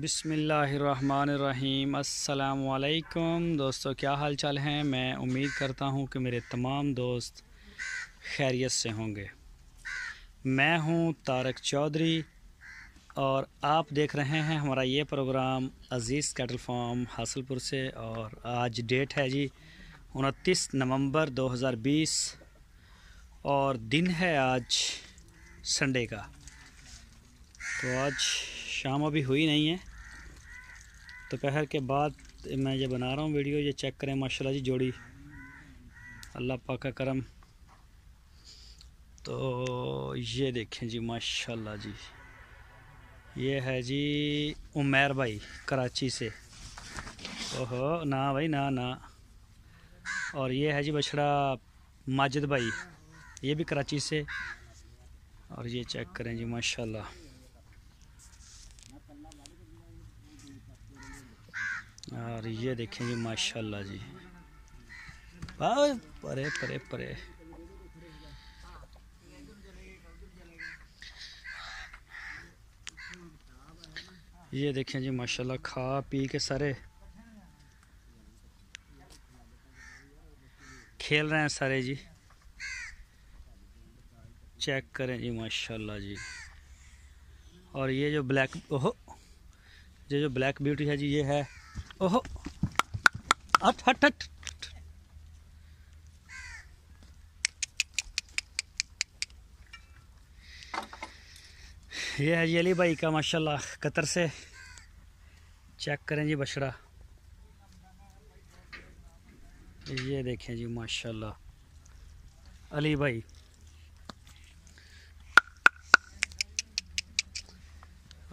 बिसमीम अल्लाम दोस्तों क्या हाल चाल हैं मैं उम्मीद करता हूं कि मेरे तमाम दोस्त खैरियत से होंगे मैं हूं तारक चौधरी और आप देख रहे हैं हमारा ये program Aziz cattle farm Hasilpur से और आज डेट है जी उनतीस नवंबर 2020 और दिन है आज संडे का तो आज शाम अभी हुई नहीं है दोपहर के बाद मैं ये बना रहा हूँ वीडियो ये चेक करें माशाल्लाह जी जोड़ी अल्लाह पाक का करम तो ये देखें जी माशाल्लाह जी ये है जी उमैर भाई कराची से ओहो ना भाई ना ना और ये है जी बछड़ा माजिद भाई ये भी कराची से और ये चेक करें जी माशाल्लाह और ये देखें जी माशाल्लाह जी परे परे परे ये देखें जी माशाल्लाह खा पी के सारे खेल रहे हैं सारे जी चेक करें जी माशाल्लाह जी और ये जो ब्लैक ओहो ये जो ब्लैक ब्यूटी है जी ये है ओहो हट हट हट ये है जी अली भाई का माशाल्लाह कतर से चेक करें जी बछड़ा ये देखें जी माशाल्लाह अली भाई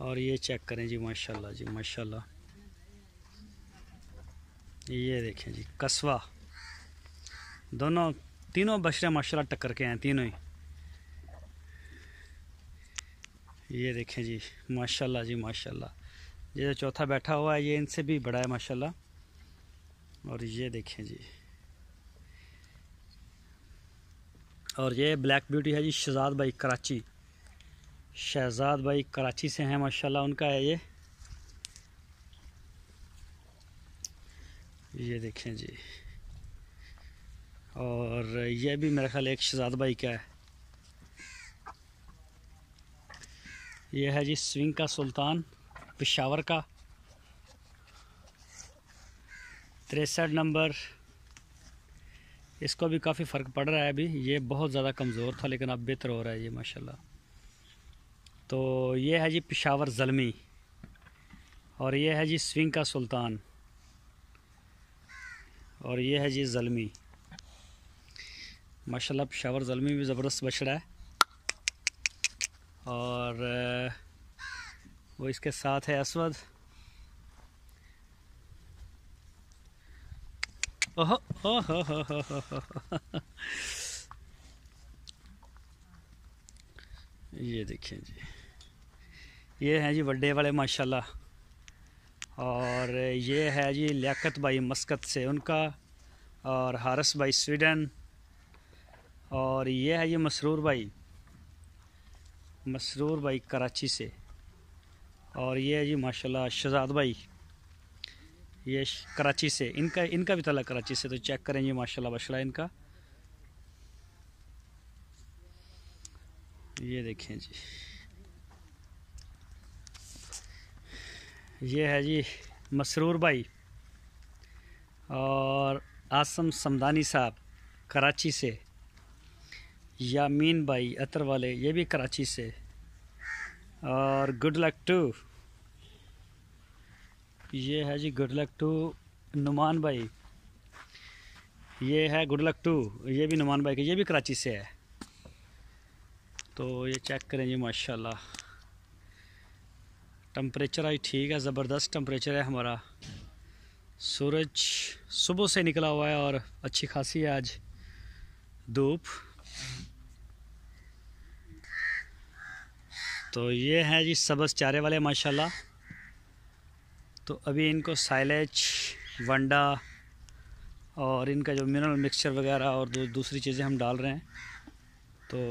और ये चेक करें जी माशाल्लाह जी माशाल्लाह ये देखें जी कस्बा दोनों तीनों बशरे माशा टक्कर के हैं तीनों ही ये देखें जी माशाल्लाह जी माशाल्लाह ये जो चौथा बैठा हुआ है ये इनसे भी बड़ा है माशाल्लाह और ये देखें जी और ये ब्लैक ब्यूटी है जी शहजाद भाई कराची शहजाद भाई कराची से हैं माशाल्लाह उनका है ये ये देखें जी और ये भी मेरा ख्याल एक शहजाद भाई का है ये है जी स्विंग का सुल्तान पिशावर का तिरसठ नंबर इसको भी काफ़ी फ़र्क पड़ रहा है अभी ये बहुत ज़्यादा कमज़ोर था लेकिन अब बेहतर हो रहा है ये माशाल्लाह तो ये है जी पिशावर ज़लमी और ये है जी स्विंग का सुल्तान और ये है जी ज़लमी माशाल्लाह पेशावर ज़लमी भी ज़बरदस्त बछड़ा है और वो इसके साथ है असवद ओहो ये देखिए जी ये हैं जी बड़े वाले माशाल्लाह और ये है जी लियात भाई मस्कत से उनका और हारस भाई स्वीडन और ये है ये मसरूर भाई मसरूर भाई कराची से और ये है जी माशाल्लाह शहजाद भाई ये कराची से इनका इनका भी तला कराची से तो चेक करें ये माशाल्लाह बशला इनका ये देखें जी ये है जी मसरूर भाई और आसम समदानी साहब कराची से यामीन भाई अतर वाले ये भी कराची से और गुड लक टू ये है जी गुड लक टू नुमान भाई ये है गुड लक टू ये भी नुमान भाई के ये भी कराची से है तो ये चेक करें जी माशाल्लाह टम्परेचर आज ठीक है ज़बरदस्त टम्परेचर है हमारा सूरज सुबह से निकला हुआ है और अच्छी खासी है आज धूप तो ये है जी सबस चारे वाले माशाल्लाह तो अभी इनको साइलेज वंडा और इनका जो मिनरल मिक्सचर वगैरह और दूसरी चीज़ें हम डाल रहे हैं तो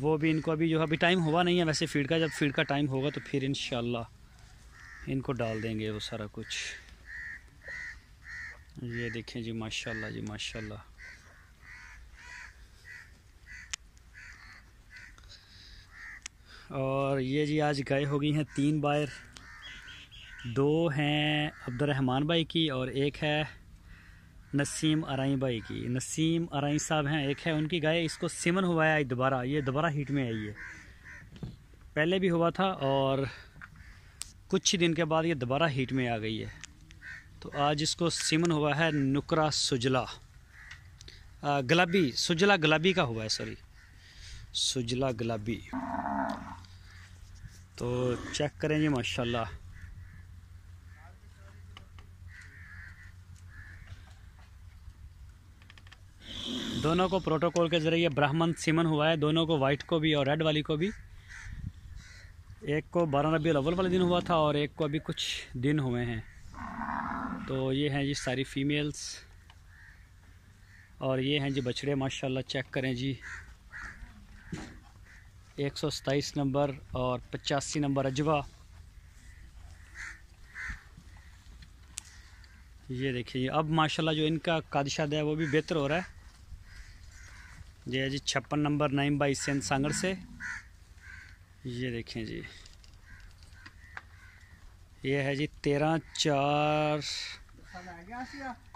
वो भी इनको अभी जो है अभी टाइम हुआ नहीं है वैसे फीड का जब फीड का टाइम होगा तो फिर इन इनको डाल देंगे वो सारा कुछ ये देखें जी माशाल्लाह जी माशाल्लाह और ये जी आज गाय हो गई हैं तीन बायर दो हैं अब्दुलरहमान भाई की और एक है नसीम आरई भाई की नसीम आरई साहब हैं एक है उनकी गाय इसको सिमन हुआ है दोबारा ये दोबारा हीट में आई है पहले भी हुआ था और कुछ ही दिन के बाद ये दोबारा हीट में आ गई है तो आज इसको सिमन हुआ है नुकरा सुजला गुलाबी सुजला गुलाबी का हुआ है सॉरी सुजला गुलाबी तो चेक करें जी माशाल्लाह दोनों को प्रोटोकॉल के ज़रिए ब्राह्मण सीमन हुआ है दोनों को वाइट को भी और रेड वाली को भी एक को बारह रबी अव्वल वाले दिन हुआ था और एक को अभी कुछ दिन हुए हैं तो ये हैं जी सारी फीमेल्स और ये हैं जी बछड़े माशाल्लाह चेक करें जी एक सौ सताईस नंबर और पचासी नंबर अजवा ये देखिए अब माशाल्लाह जो इनका कादशाद है वो भी बेहतर हो रहा है जी है हाँ जी छप्पन नंबर नाइन बाई सेन सांगर से ये देखें जी ये है जी तेरह चार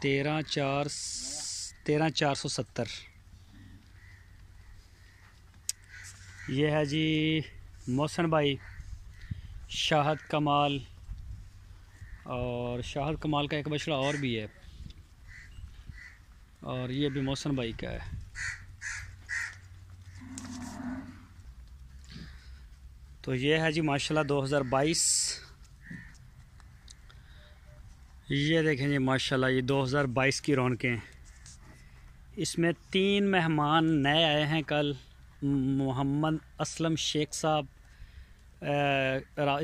तेरह चार तेरह चार सौ सत्तर ये है जी मोहसन भाई शाहद कमाल और शाहद कमाल का एक बछड़ा और भी है और ये भी मोहसन भाई का है तो ये है जी माशाल्लाह 2022 ये देखें जी माशाल्लाह ये 2022 की रौनकें इसमें तीन मेहमान नए आए हैं कल मोहम्मद असलम शेख साहब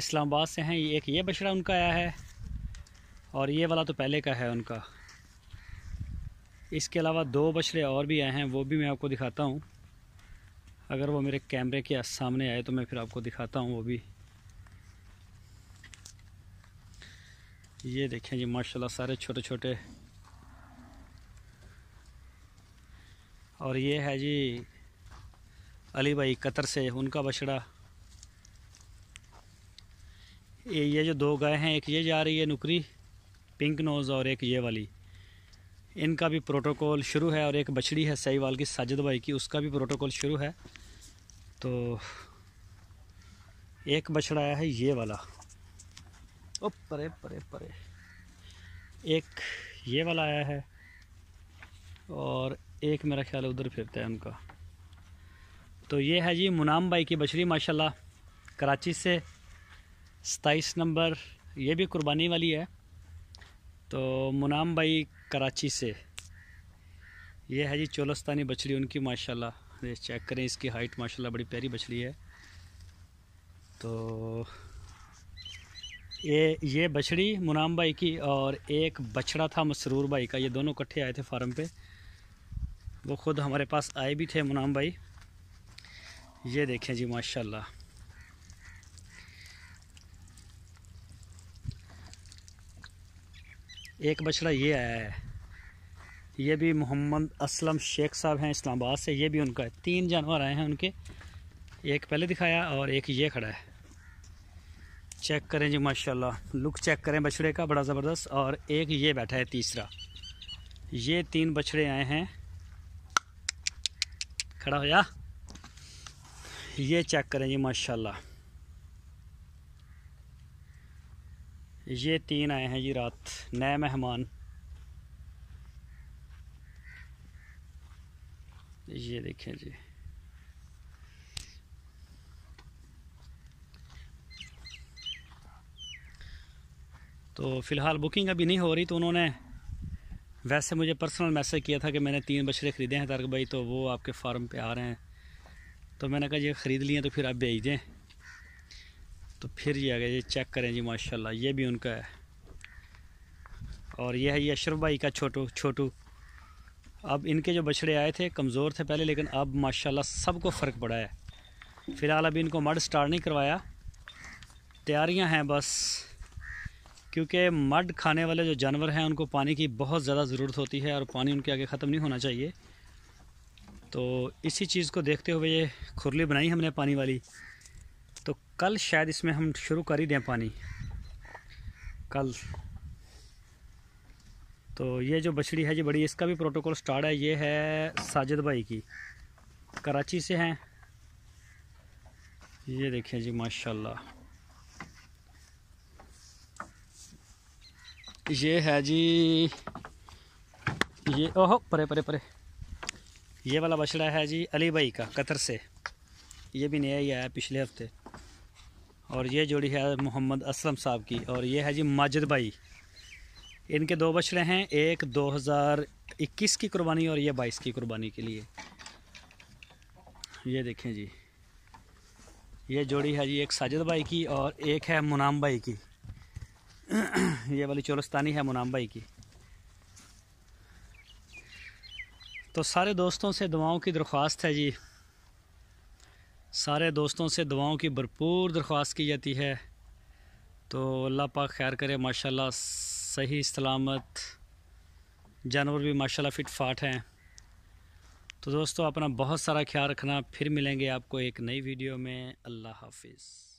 इस्लामाबाद से हैं एक ये बछड़ा उनका आया है और ये वाला तो पहले का है उनका इसके अलावा दो बछड़े और भी आए हैं वो भी मैं आपको दिखाता हूँ अगर वो मेरे कैमरे के सामने आए तो मैं फिर आपको दिखाता हूँ वो भी ये देखें जी माशाल्लाह सारे छोटे छोटे और ये है जी अली भाई कतर से उनका बछड़ा ये ये जो दो गाय हैं एक ये जा रही है नुकरी पिंक नोज़ और एक ये वाली इनका भी प्रोटोकॉल शुरू है और एक बछड़ी है सही वाल की साजिद भाई की उसका भी प्रोटोकॉल शुरू है तो एक बछड़ा आया है ये वाला ओ परे परे परे एक ये वाला आया है और एक मेरा ख्याल उधर फिरता है उनका तो ये है जी मुनाम भाई की बछड़ी माशाल्लाह कराची से सताईस नंबर ये भी कुर्बानी वाली है तो मुनाम भाई कराची से ये है जी चोलस्तानी बछड़ी उनकी माशाल्लाह ये चेक करें इसकी हाइट माशाल्लाह बड़ी प्यारी बछड़ी है तो ये ये बछड़ी मुनाम भाई की और एक बछड़ा था मसरूर भाई का ये दोनों इकट्ठे आए थे फार्म पे वो ख़ुद हमारे पास आए भी थे मुनाम भाई ये देखें जी माशाल्लाह एक बछड़ा ये आया है ये भी मोहम्मद असलम शेख साहब हैं इस्लामाबाद से ये भी उनका है तीन जानवर आए हैं उनके एक पहले दिखाया और एक ये खड़ा है चेक करें जी माशाल्लाह लुक चेक करें बछड़े का बड़ा ज़बरदस्त और एक ये बैठा है तीसरा ये तीन बछड़े आए हैं खड़ा हो या ये चेक करें जी माशाल्लाह ये तीन आए हैं जी रात नए मेहमान ये देखें जी तो फ़िलहाल बुकिंग अभी नहीं हो रही तो उन्होंने वैसे मुझे पर्सनल मैसेज किया था कि मैंने तीन बछड़े ख़रीदे हैं तारक भाई तो वो आपके फार्म पे आ रहे हैं तो मैंने कहा ये ख़रीद लिए तो फिर आप भेज दें तो फिर ये आ गया ये चेक करें जी माशाल्लाह ये भी उनका है और यह है ये अशरफ भाई का छोटू छोटू अब इनके जो बछड़े आए थे कमज़ोर थे पहले लेकिन अब माशाल्लाह सबको फ़र्क पड़ा है फ़िलहाल अभी इनको मड स्टार्ट नहीं करवाया तैयारियां हैं बस क्योंकि मड खाने वाले जो जानवर हैं उनको पानी की बहुत ज़्यादा ज़रूरत होती है और पानी उनके आगे ख़त्म नहीं होना चाहिए तो इसी चीज़ को देखते हुए ये खुरली बनाई हमने पानी वाली तो कल शायद इसमें हम शुरू कर ही दें पानी कल तो ये जो बछड़ी है जी बड़ी इसका भी प्रोटोकॉल स्टार्ट है ये है साजिद भाई की कराची से हैं ये देखिए जी माशाल्लाह ये है जी ये ओहो परे परे परे ये वाला बछड़ा है जी अली भाई का कतर से ये भी नया ही आया पिछले हफ्ते और ये जोड़ी है मोहम्मद असलम साहब की और ये है जी माजिद भाई इनके दो बछड़े हैं एक 2021 की कुर्बानी और ये 22 की कुर्बानी के लिए ये देखें जी ये जोड़ी है जी एक साजिद भाई की और एक है मुनाम भाई की ये वाली चोलस्तानी है मुनाम भाई की तो सारे दोस्तों से दुआओं की दरख्वास्त है जी सारे दोस्तों से दुआओं की भरपूर दरख्वास्त की जाती है तो अल्लाह पाक खैर करे माशाल्लाह सही सलामत जानवर भी माशाल्लाह फिट फाट हैं तो दोस्तों अपना बहुत सारा ख्याल रखना फिर मिलेंगे आपको एक नई वीडियो में अल्लाह हाफिज़